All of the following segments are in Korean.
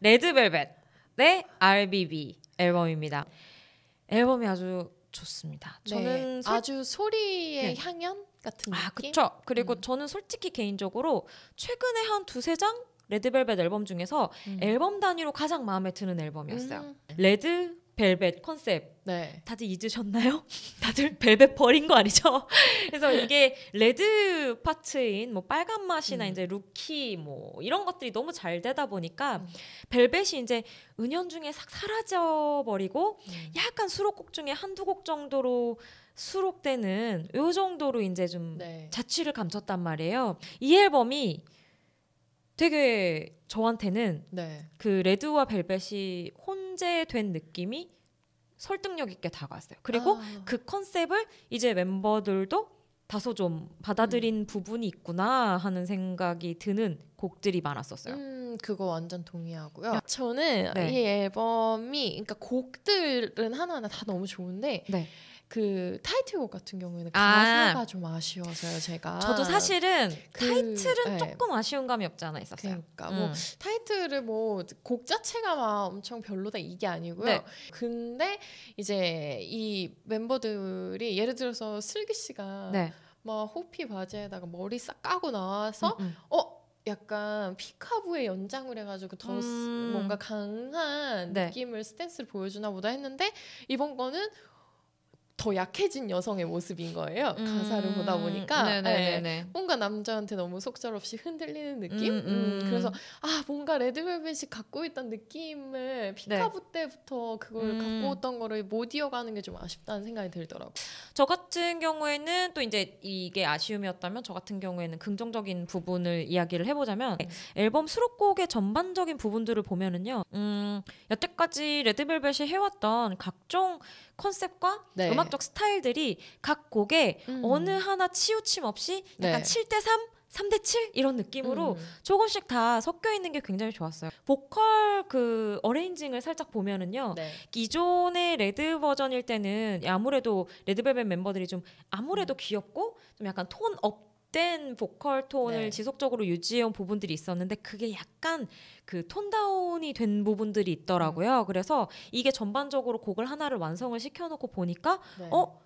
레드벨벳의 네, RBB 앨범입니다. 앨범이 아주 좋습니다. 네, 저는 네, 솔... 아주 소리의 네. 향연 같은 아, 느낌. 아, 그렇죠. 그리고 음. 저는 솔직히 개인적으로 최근에 한 두세 장 레드벨벳 앨범 중에서 음. 앨범 단위로 가장 마음에 드는 앨범이었어요. 음. 레드 벨벳 컨셉 네. 다들 잊으셨나요? 다들 벨벳 버린 거 아니죠? 그래서 이게 레드 파트인 뭐 빨간 맛이나 음. 이제 루키 뭐 이런 것들이 너무 잘 되다 보니까 음. 벨벳이 이제 은연중에 싹 사라져 버리고 음. 약간 수록곡 중에 한두 곡 정도로 수록되는 요 정도로 이제 좀 네. 자취를 감췄단 말이에요. 이 앨범이 되게 저한테는 네. 그 레드와 벨벳이 혼재된 느낌이 설득력 있게 다가왔어요. 그리고 아. 그 컨셉을 이제 멤버들도 다소 좀 받아들인 음. 부분이 있구나 하는 생각이 드는 곡들이 많았었어요. 음, 그거 완전 동의하고요. 저는 네. 이 앨범이 그러니까 곡들은 하나하나 다 너무 좋은데 네. 그 타이틀곡 같은 경우에는 아. 가사가 아. 좀 아쉬워서요 제가 저도 사실은 그, 타이틀은 네. 조금 아쉬운 감이 없지 않아 있었어요 그러니까 뭐 음. 뭐 타이틀을 뭐 곡 자체가 막 엄청 별로다 이게 아니고요 네. 근데 이제 이 멤버들이 예를 들어서 슬기 씨가 네. 막 호피 바지에다가 머리 싹 까고 나와서 음, 음. 어 약간 피카부의 연장을 해가지고 더 음. 뭔가 강한 네. 느낌을 스탠스를 보여주나 보다 했는데 이번 거는 더 약해진 여성의 모습인 거예요. 음. 가사를 보다 보니까 네, 뭔가 남자한테 너무 속절없이 흔들리는 느낌. 음, 음, 음. 그래서 아 뭔가 레드벨벳이 갖고 있던 느낌을 네. 피카부 네. 때부터 그걸 음. 갖고 있던 거를 못 이어가는 게 좀 아쉽다는 생각이 들더라고. 저 같은 경우에는 또 이제 이게 아쉬움이었다면 저 같은 경우에는 긍정적인 부분을 이야기를 해보자면 음. 앨범 수록곡의 전반적인 부분들을 보면은요. 음 여태까지 레드벨벳이 해왔던 각종 컨셉과 네. 음악 음악적 스타일들이 각 곡에 음. 어느 하나 치우침 없이 약간 칠대3 3대7 이런 느낌으로 음. 조금씩 다 섞여 있는 게 굉장히 좋았어요. 보컬 그 어레인징을 살짝 보면은요. 네. 기존의 레드 버전일 때는 아무래도 레드벨벳 멤버들이 좀 아무래도 음. 귀엽고 좀 약간 톤업 된 보컬 톤을 네. 지속적으로 유지해온 부분들이 있었는데 그게 약간 그톤 다운이 된 부분들이 있더라고요. 음. 그래서 이게 전반적으로 곡을 하나를 완성을 시켜놓고 보니까 네. 어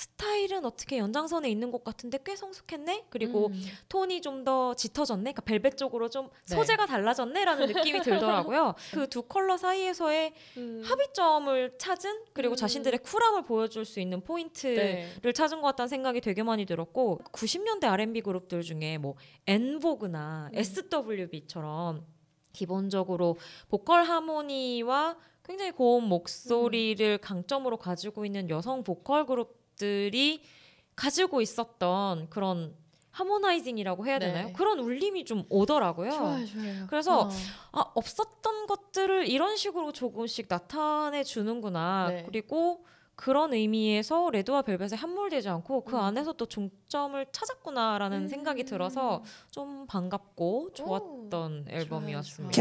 스타일은 어떻게 연장선에 있는 것 같은데 꽤 성숙했네. 그리고 음. 톤이 좀 더 짙어졌네. 그러니까 벨벳 쪽으로 좀 네. 소재가 달라졌네라는 느낌이 들더라고요. 음. 그두 컬러 사이에서의 음. 합의점을 찾은 그리고 음. 자신들의 쿨함을 보여줄 수 있는 포인트를 네. 찾은 것 같다는 생각이 되게 많이 들었고 90년대 R&B 그룹들 중에 뭐 엔보그나 음. SWB처럼 기본적으로 보컬 하모니와 굉장히 고운 목소리를 음. 강점으로 가지고 있는 여성 보컬 그룹 것들이 가지고 있었던 그런 하모나이징이라고 해야 되나요? 네. 그런 울림이 좀 오더라고요. 좋아요, 좋아요. 그래서 어. 아, 없었던 것들을 이런 식으로 조금씩 나타내 주는구나. 네. 그리고 그런 의미에서 레드와 벨벳에 함몰되지 않고 그 음. 안에서 또 중점을 찾았구나라는 음. 생각이 들어서 음. 좀 반갑고 좋았던 오. 앨범이었습니다.